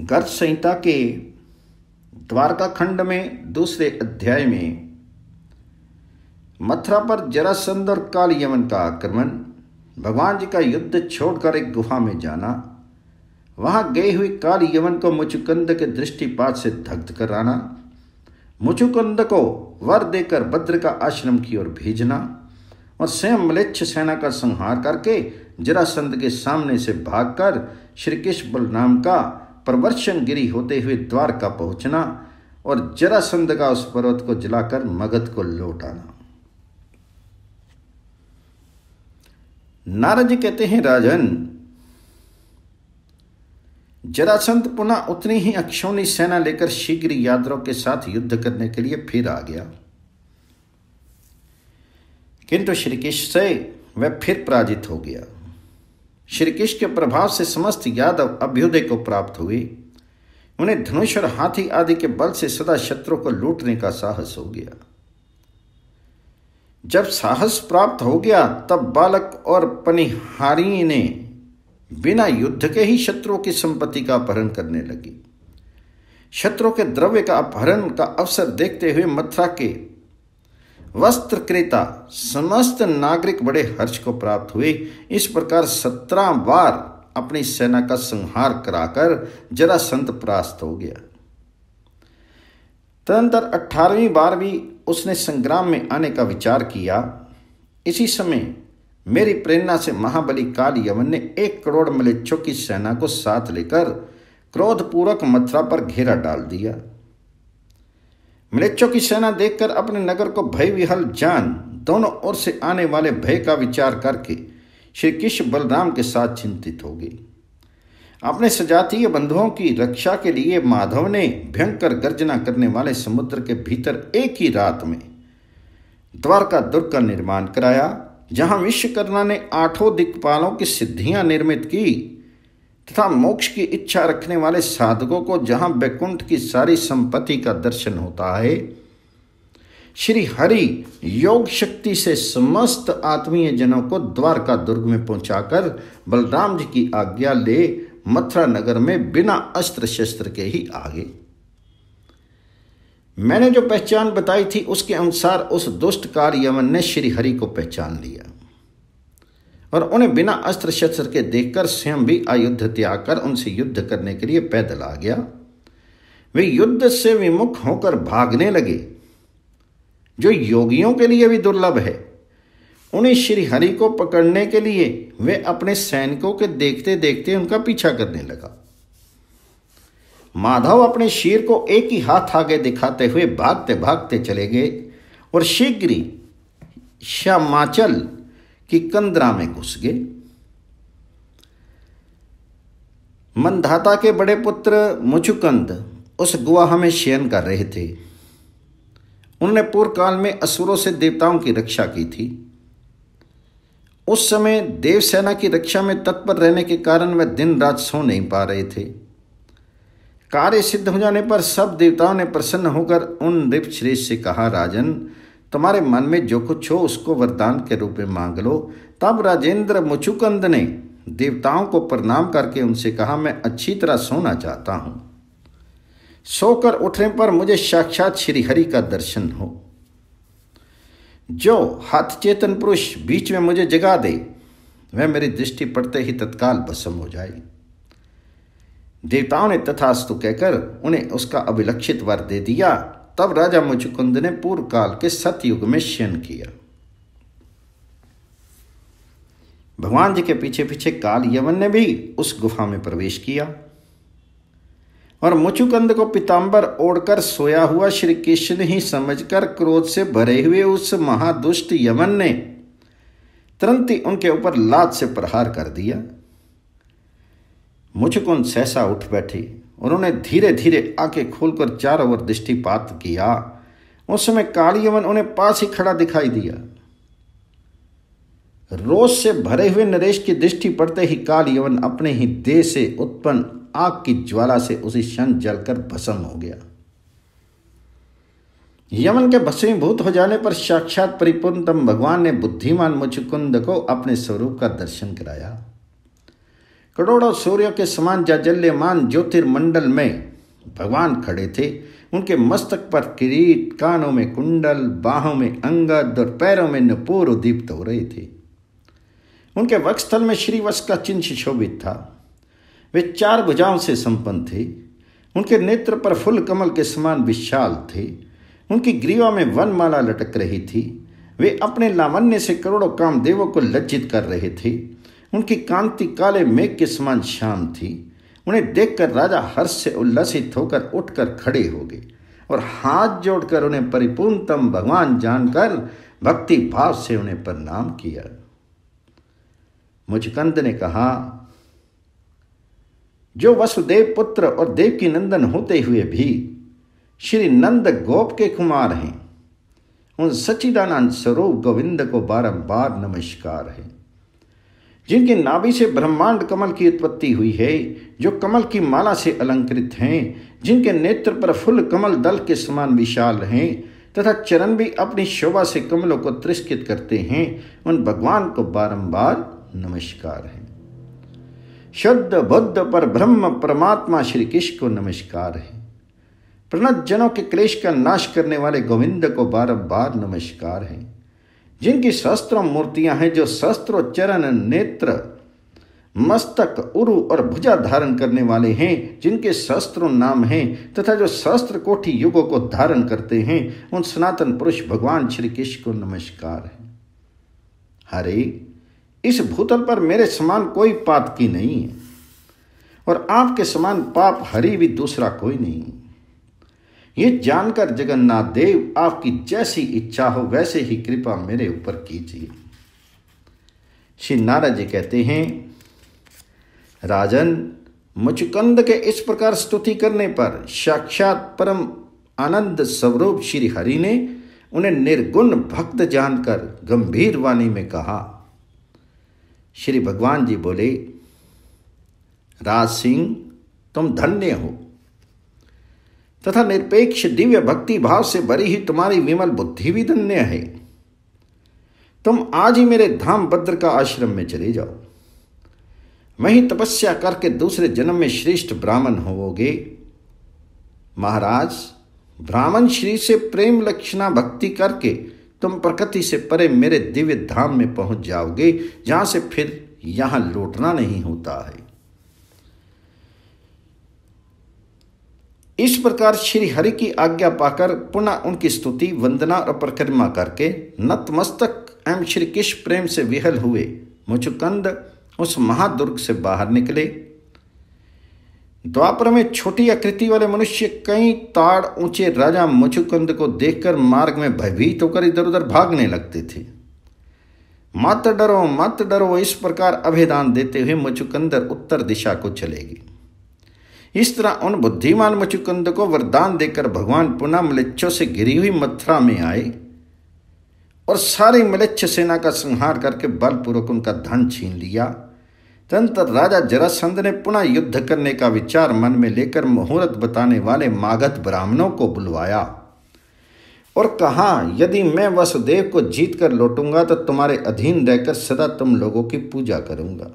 गर्भ संहिता के द्वारका खंड में दूसरे अध्याय में मथुरा पर जरासंध और काल यमन का आक्रमण भगवान जी का युद्ध छोड़कर एक गुफा में जाना वहां गए हुए काल यमन को मुचुकंद के दृष्टिपात से दग्ध कराना मुचुकंद को वर देकर भद्र का आश्रम की ओर भेजना और स्वयं मलेच्छ सेना का संहार करके जरासंध के सामने से भागकर श्रीकृष्ण बलराम का प्रवर्शन गिरी होते हुए द्वारका पहुंचना और जरासंध का उस पर्वत को जलाकर मगध को लौट आना नारद जी कहते हैं राजन जरासंध पुनः उतनी ही अक्षौनी सेना लेकर शीघ्र यादरों के साथ युद्ध करने के लिए फिर आ गया किंतु श्रीकृष्ण से वह फिर पराजित हो गया श्री कृष्ण के प्रभाव से समस्त यादव अभ्युदय को प्राप्त हुए उन्हें धनुष और हाथी आदि के बल से सदा शत्रु को लूटने का साहस हो गया जब साहस प्राप्त हो गया तब बालक और पनिहारी ने बिना युद्ध के ही शत्रुओं की संपत्ति का अपहरण करने लगी शत्रु के द्रव्य का अपहरण का अवसर देखते हुए मथुरा के वस्त्र क्रेता समस्त नागरिक बड़े हर्ष को प्राप्त हुए इस प्रकार सत्रह बार अपनी सेना का संहार कराकर जरा संत परास्त हो गया तदंतर अठारहवीं बार भी उसने संग्राम में आने का विचार किया इसी समय मेरी प्रेरणा से महाबली काल यमन ने एक करोड़ मलेच्छों की सेना को साथ लेकर क्रोधपूर्वक मथुरा पर घेरा डाल दिया मृच्छों की सेना देखकर अपने नगर को भय विहल जान दोनों ओर से आने वाले भय का विचार करके श्री कृष्ण बलराम के साथ चिंतित हो गए अपने सजातीय बंधुओं की रक्षा के लिए माधव ने भयंकर गर्जना करने वाले समुद्र के भीतर एक ही रात में द्वारका दुर्ग का निर्माण कराया जहां विश्वकर्मा ने आठों दिक्पालों की सिद्धियां निर्मित की तथा मोक्ष की इच्छा रखने वाले साधकों को जहां वैकुंठ की सारी संपत्ति का दर्शन होता है श्री हरि योग शक्ति से समस्त आत्मीय जनों को द्वारका दुर्ग में पहुंचाकर बलराम जी की आज्ञा ले मथुरा नगर में बिना अस्त्र शस्त्र के ही आगे मैंने जो पहचान बताई थी उसके अनुसार उस दुष्ट कार यमन ने श्री हरि को पहचान लिया और उन्हें बिना अस्त्र शस्त्र के देखकर स्वयं भी अयुद्ध त्याग कर उनसे युद्ध करने के लिए पैदल आ गया वे युद्ध से विमुख होकर भागने लगे जो योगियों के लिए भी दुर्लभ है उन्हें श्री हरि को पकड़ने के लिए वे अपने सैनिकों के देखते देखते उनका पीछा करने लगा माधव अपने शीर को एक ही हाथ आगे दिखाते हुए भागते भागते चले गए और शीघ्र ही श्यामाचल कि कंदरा में घुस गए मनधाता के बड़े पुत्र मुचुकंद उस गुआ में शयन कर रहे थे उन्होंने पूर्व काल में असुरों से देवताओं की रक्षा की थी उस समय देवसेना की रक्षा में तत्पर रहने के कारण वह दिन रात सो नहीं पा रहे थे कार्य सिद्ध हो जाने पर सब देवताओं ने प्रसन्न होकर उन ऋपश्रेष्ठ से कहा राजन तुम्हारे मन में जो कुछ हो उसको वरदान के रूप में मांग लो तब राजेंद्र मुचुकंद ने देवताओं को प्रणाम करके उनसे कहा मैं अच्छी तरह सोना चाहता हूं सोकर उठने पर मुझे साक्षात श्रीहरि का दर्शन हो जो हाथ चेतन पुरुष बीच में मुझे जगा दे वह मेरी दृष्टि पड़ते ही तत्काल भस्म हो जाए देवताओं ने तथास्तु कहकर उन्हें उसका अभिलक्षित वर दे दिया तब राजा मुचुकुंद ने पूर्व काल के सतयुग में शयन किया भगवान जी के पीछे पीछे काल यवन ने भी उस गुफा में प्रवेश किया और मुचुकंद को पिताम्बर ओढ़कर सोया हुआ श्री कृष्ण ही समझकर क्रोध से भरे हुए उस महादुष्ट यमन ने तुरंत ही उनके ऊपर लात से प्रहार कर दिया मुचुकुंद सहसा उठ बैठी उन्होंने धीरे धीरे आंखें खोलकर चार ओवर दृष्टिपात किया उस समय काली यमन उन्हें पास ही खड़ा दिखाई दिया रोष से भरे हुए नरेश की दृष्टि पड़ते ही काल यवन अपने ही देह से उत्पन्न आग की ज्वाला से उसी क्षण जलकर भस्म हो गया यमन के भस्मीभूत हो जाने पर साक्षात परिपूर्णतम भगवान ने बुद्धिमान मुचुकुंद को अपने स्वरूप का दर्शन कराया करोड़ों सूर्यों के समान जाजल्यमान ज्योतिर्मंडल में भगवान खड़े थे उनके मस्तक पर किरीट कानों में कुंडल बाहों में अंगद और पैरों में नपूर उदीप्त हो रहे थे उनके वक्षस्थल में श्रीवश का चिन्ह सुशोभित था वे चार भुजाओं से संपन्न थे उनके नेत्र पर फुल कमल के समान विशाल थे उनकी ग्रीवा में वनमाला लटक रही थी वे अपने लावण्य से करोड़ों काम देवों को लज्जित कर रहे थे उनकी कांति काले मेघ के समान शाम थी उन्हें देखकर राजा हर्ष से उल्लसित होकर उठकर खड़े हो गए और हाथ जोड़कर उन्हें परिपूर्णतम भगवान जानकर भक्ति भाव से उन्हें प्रणाम किया मुचकंद ने कहा जो वसुदेव पुत्र और देव की नंदन होते हुए भी श्री नंद गोप के कुमार हैं उन सचिदानंद स्वरूप गोविंद को बारंबार नमस्कार है जिनके नाभि से ब्रह्मांड कमल की उत्पत्ति हुई है जो कमल की माला से अलंकृत हैं जिनके नेत्र पर फुल कमल दल के समान विशाल हैं तथा चरण भी अपनी शोभा से कमलों को तिरस्कृत करते हैं उन भगवान को बारंबार नमस्कार है शुद्ध बुद्ध पर ब्रह्म परमात्मा श्री कृष्ण को नमस्कार है प्रणत जनों के क्लेश का नाश करने वाले गोविंद को बारंबार नमस्कार है जिनकी शस्त्र मूर्तियां हैं जो शस्त्र चरण नेत्र मस्तक उरु और भुजा धारण करने वाले हैं जिनके शस्त्र नाम हैं तथा जो शस्त्र कोठी युगों को धारण करते हैं उन सनातन पुरुष भगवान श्री कृष्ण को नमस्कार है हरे इस भूतल पर मेरे समान कोई पाप की नहीं है और आपके समान पाप हरी भी दूसरा कोई नहीं है ये जानकर जगन्नाथ देव आपकी जैसी इच्छा हो वैसे ही कृपा मेरे ऊपर कीजिए श्री नारद जी कहते हैं राजन मुचुकंद के इस प्रकार स्तुति करने पर साक्षात परम आनंद स्वरूप श्री हरि ने उन्हें निर्गुण भक्त जानकर गंभीर वाणी में कहा श्री भगवान जी बोले राज सिंह तुम धन्य हो तथा निरपेक्ष दिव्य भक्ति भाव से बरी ही तुम्हारी विमल बुद्धि भी धन्य है तुम आज ही मेरे धाम भद्र का आश्रम में चले जाओ वहीं तपस्या करके दूसरे जन्म में श्रेष्ठ ब्राह्मण होोगे महाराज ब्राह्मण श्री से प्रेम लक्षणा भक्ति करके तुम प्रकृति से परे मेरे दिव्य धाम में पहुंच जाओगे जहां से फिर यहां लौटना नहीं होता है इस प्रकार श्री हरि की आज्ञा पाकर पुनः उनकी स्तुति वंदना और परिक्रमा करके नतमस्तक एवं श्री कृष्ण प्रेम से विहल हुए मुचुकंद उस महादुर्ग से बाहर निकले द्वापर में छोटी आकृति वाले मनुष्य कई ताड़ ऊंचे राजा मुचुकंद को देखकर मार्ग में भयभीत होकर इधर उधर भागने लगते थे मत डरो मत डरो इस प्रकार अभिदान देते हुए मुचुकंदर उत्तर दिशा को चलेगी इस तरह उन बुद्धिमान मचुकंद को वरदान देकर भगवान पुनः मलिच्छों से गिरी हुई मथुरा में आए और सारी मलिच्छ सेना का संहार करके बलपूर्वक उनका धन छीन लिया तंत्र राजा जरासंध ने पुनः युद्ध करने का विचार मन में लेकर मुहूर्त बताने वाले मागत ब्राह्मणों को बुलवाया और कहा यदि मैं वसुदेव को जीत कर लौटूंगा तो तुम्हारे अधीन रहकर सदा तुम लोगों की पूजा करूंगा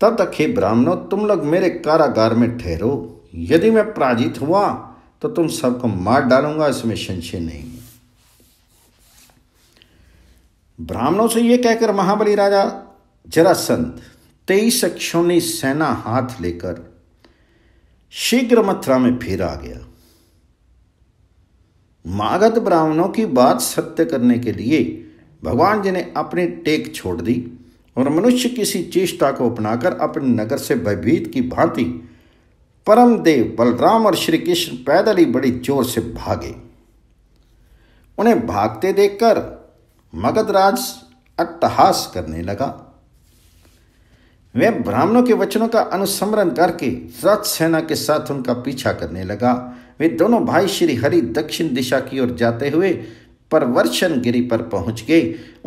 तब तक हे ब्राह्मणों तुम लोग मेरे कारागार में ठहरो यदि मैं पराजित हुआ तो तुम सबको मार डालूंगा इसमें संशय नहीं है ब्राह्मणों से यह कहकर महाबली राजा जरासंत तेईस अक्षौनी सेना हाथ लेकर शीघ्र मथुरा में फिर आ गया मागध ब्राह्मणों की बात सत्य करने के लिए भगवान जी ने अपनी टेक छोड़ दी और मनुष्य किसी चेष्टा को अपनाकर अपने नगर से भयभीत की भांति परम देव बलराम और श्री कृष्ण पैदल ही बड़ी जोर से भागे उन्हें भागते देखकर मगधराज अट्टहास करने लगा वे ब्राह्मणों के वचनों का अनुसमरण करके रथ सेना के साथ उनका पीछा करने लगा वे दोनों भाई श्री हरि दक्षिण दिशा की ओर जाते हुए परवर्शन गिरी पर पहुंच गए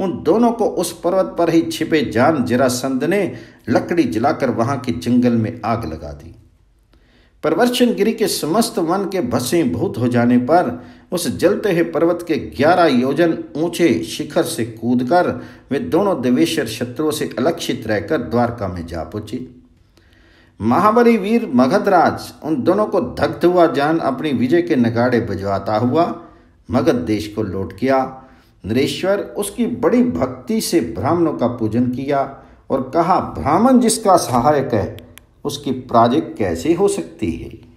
उन दोनों को उस पर्वत पर ही छिपे जान जरासंध ने लकड़ी जलाकर वहां के जंगल में आग लगा दी परवर्षन गिरी के समस्त वन के भूत हो जाने पर उस जलते हुए पर्वत के ग्यारह योजन ऊंचे शिखर से कूदकर वे दोनों देवेश्वर शत्रुओं से अलक्षित रहकर द्वारका में जा पहुंची महाबली वीर मगधराज उन दोनों को धक्त हुआ जान अपनी विजय के नगाड़े बजवाता हुआ मगध देश को लौट गया नरेश्वर उसकी बड़ी भक्ति से ब्राह्मणों का पूजन किया और कहा ब्राह्मण जिसका सहायक है उसकी प्राजिक कैसे हो सकती है